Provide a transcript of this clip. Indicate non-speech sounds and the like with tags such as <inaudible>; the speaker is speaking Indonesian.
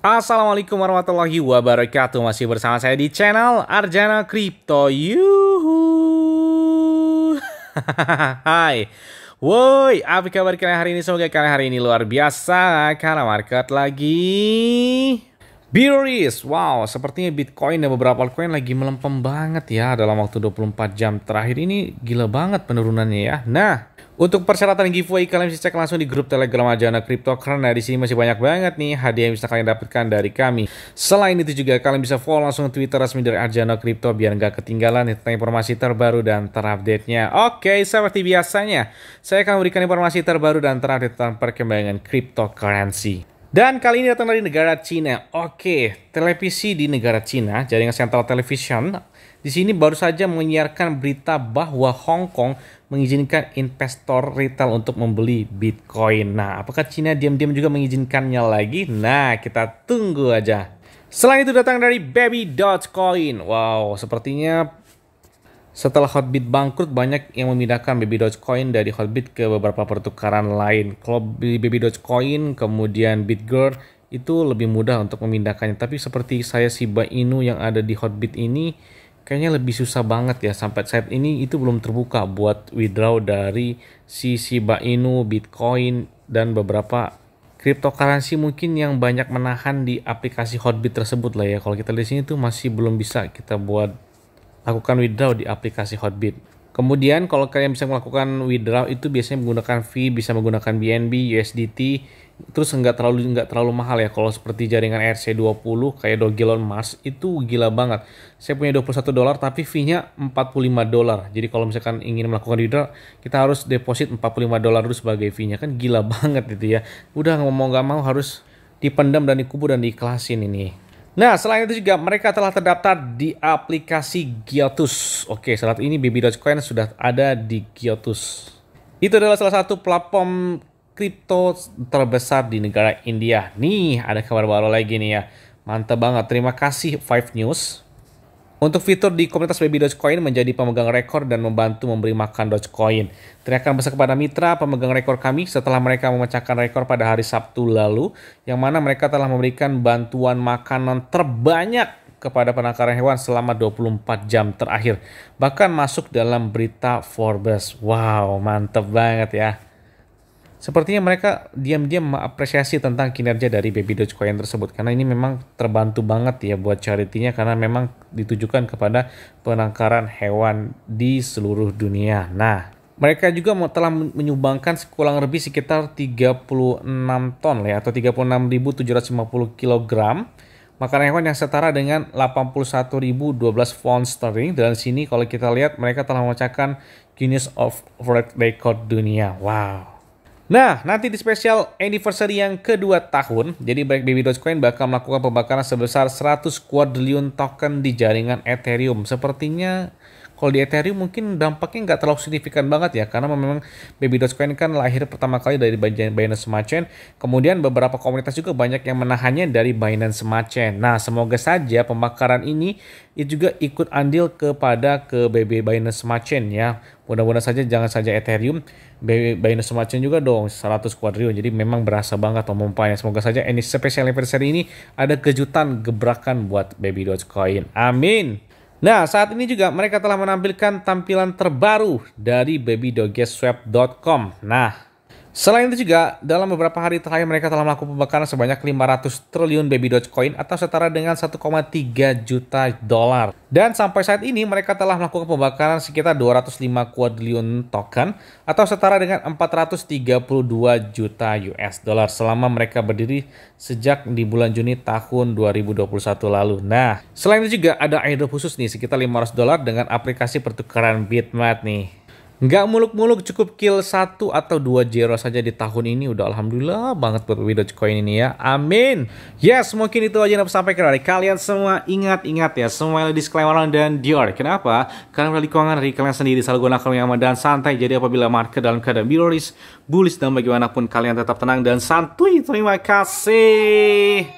Assalamualaikum warahmatullahi wabarakatuh Masih bersama saya di channel Arjana Crypto Yuhu <laughs> Hai Woi, apa kabar kalian hari ini? Semoga kalian hari ini luar biasa Karena market lagi Bearish, wow, sepertinya Bitcoin dan beberapa altcoin lagi melempem banget ya dalam waktu 24 jam terakhir ini gila banget penurunannya ya. Nah, untuk persyaratan giveaway kalian bisa cek langsung di grup Telegram Ajana Crypto karena di sini masih banyak banget nih hadiah yang bisa kalian dapatkan dari kami. Selain itu juga kalian bisa follow langsung Twitter resmi dari Ajana Crypto biar nggak ketinggalan tentang informasi terbaru dan terupdate-nya. Oke, seperti biasanya, saya akan memberikan informasi terbaru dan terupdate tentang perkembangan cryptocurrency. Dan kali ini datang dari negara Cina. Oke, televisi di negara Cina, jaringan sentral television di sini baru saja menyiarkan berita bahwa Hong Kong mengizinkan investor retail untuk membeli Bitcoin. Nah, apakah Cina diam-diam juga mengizinkannya lagi? Nah, kita tunggu aja. Selain itu datang dari Baby Dogecoin. Wow, sepertinya setelah Hotbit bangkrut, banyak yang memindahkan Baby Dogecoin dari Hotbit ke beberapa pertukaran lain. Kalau beli Baby Dogecoin, kemudian Bitgirl, itu lebih mudah untuk memindahkannya. Tapi seperti saya Shiba Inu yang ada di Hotbit ini, kayaknya lebih susah banget ya sampai saat ini itu belum terbuka buat withdraw dari si Shiba Inu, Bitcoin dan beberapa cryptocurrency mungkin yang banyak menahan di aplikasi Hotbit tersebut lah ya. Kalau kita lihat sini tuh masih belum bisa kita buat lakukan withdraw di aplikasi Hotbit. Kemudian kalau kalian bisa melakukan withdraw itu biasanya menggunakan fee, bisa menggunakan BNB, USDT, terus nggak terlalu nggak terlalu mahal ya kalau seperti jaringan RC20 kayak Dogilon Mars itu gila banget. Saya punya 21 dolar tapi fee-nya 45 dolar. Jadi kalau misalkan ingin melakukan withdraw kita harus deposit 45 dolar dulu sebagai fee-nya kan gila <laughs> banget itu ya. Udah mau nggak mau harus dipendam dan dikubur dan diikhlasin ini. Nah, selain itu juga mereka telah terdaftar di aplikasi Giotus. Oke, saat ini BB.coin sudah ada di Giotus. Itu adalah salah satu platform kripto terbesar di negara India. Nih, ada kabar baru lagi nih ya. Mantap banget. Terima kasih Five News. Untuk fitur di komunitas Baby Dogecoin menjadi pemegang rekor dan membantu memberi makan Dogecoin. Teriakan besar kepada mitra pemegang rekor kami setelah mereka memecahkan rekor pada hari Sabtu lalu, yang mana mereka telah memberikan bantuan makanan terbanyak kepada penangkaran hewan selama 24 jam terakhir. Bahkan masuk dalam berita Forbes. Wow, mantep banget ya. Sepertinya mereka diam-diam mengapresiasi tentang kinerja dari Baby Dogecoin tersebut karena ini memang terbantu banget ya buat charity-nya karena memang ditujukan kepada penangkaran hewan di seluruh dunia. Nah, mereka juga telah menyumbangkan kurang lebih sekitar 36 ton ya atau 36.750 kg makanan hewan yang setara dengan 81.012 pound sterling. Dan sini kalau kita lihat mereka telah memecahkan Guinness of World Record dunia. Wow. Nah, nanti di spesial anniversary yang kedua tahun, jadi Black Baby Dogecoin bakal melakukan pembakaran sebesar 100 kuadriliun token di jaringan Ethereum. Sepertinya kalau di Ethereum mungkin dampaknya nggak terlalu signifikan banget ya, karena memang Baby Dogecoin kan lahir pertama kali dari Binance Smart Chain. Kemudian beberapa komunitas juga banyak yang menahannya dari Binance Smart Chain. Nah, semoga saja pemakaran ini itu juga ikut andil kepada ke BB Binance Smart Chain ya. Mudah-mudahan saja jangan saja Ethereum, Binance Smart Chain juga dong 100 kuadrion. Jadi memang berasa banget pemompanya. Semoga saja ini special anniversary ini ada kejutan gebrakan buat Baby Dogecoin. Amin. Nah, saat ini juga mereka telah menampilkan tampilan terbaru dari babydogesweb.com. Nah, Selain itu juga, dalam beberapa hari terakhir mereka telah melakukan pembakaran sebanyak 500 triliun baby Dogecoin atau setara dengan 1,3 juta dolar. Dan sampai saat ini mereka telah melakukan pembakaran sekitar 205 kuadriliun token atau setara dengan 432 juta US dollar selama mereka berdiri sejak di bulan Juni tahun 2021 lalu. Nah, selain itu juga ada airdrop khusus nih sekitar 500 dolar dengan aplikasi pertukaran Bitmat nih. Nggak muluk-muluk cukup kill satu atau dua zero saja di tahun ini. Udah alhamdulillah banget buat Coin ini ya. Amin. Yes, mungkin itu aja yang aku sampaikan dari kalian semua. Ingat-ingat ya, semua yang disclaimer dan Dior. Kenapa? Karena di keuangan dari kalian sendiri selalu gunakan yang aman dan santai. Jadi apabila market dalam keadaan bullish bullish dan bagaimanapun kalian tetap tenang dan santuy. Terima kasih.